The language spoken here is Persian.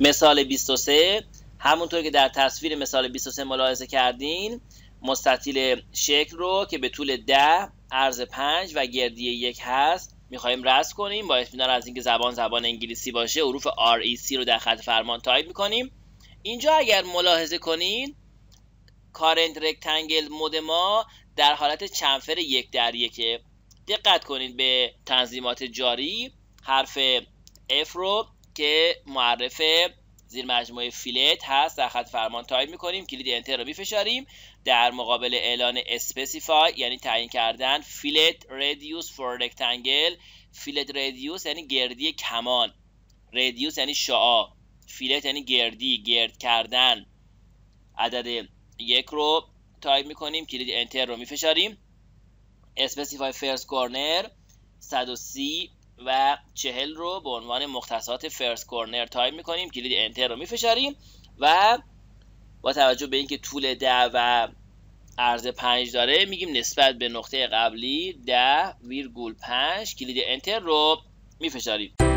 مثال 23 همونطور که در تصویر مثال 23 ملاحظه کردین مستطیل شکل رو که به طول 10 عرض 5 و گردی یک هست میخوایم رسم کنیم با اطمینان از اینکه زبان زبان انگلیسی باشه حروف REC رو در خط فرمان تایپ میکنیم اینجا اگر ملاحظه کنین کارنت رکتنگل مود ما در حالت چنفر یک در یکه دقت کنید به تنظیمات جاری حرف F رو که معرف زیر مجموعه فیلت هست در خط فرمان تایپ میکنیم کلید انتر رو میفشاریم در مقابل اعلان اسپسیفای یعنی تعیین کردن فیلت ردیوس فور رکتنگل فیلت ردیوس یعنی گردی کمان ردیوس یعنی شعا فیلت یعنی گردی گرد کردن عدد یک رو تایپ میکنیم کلید انتر رو میفشاریم اسپسیفای فرست کورنر 130 و چهل رو به عنوان مختصات فرست کورنر تایم میکنیم کلید انتر رو میفشاریم و با توجه به اینکه طول ده و عرض پنج داره میگیم نسبت به نقطه قبلی ده ویرگول پنج کلید انتر رو میفشاریم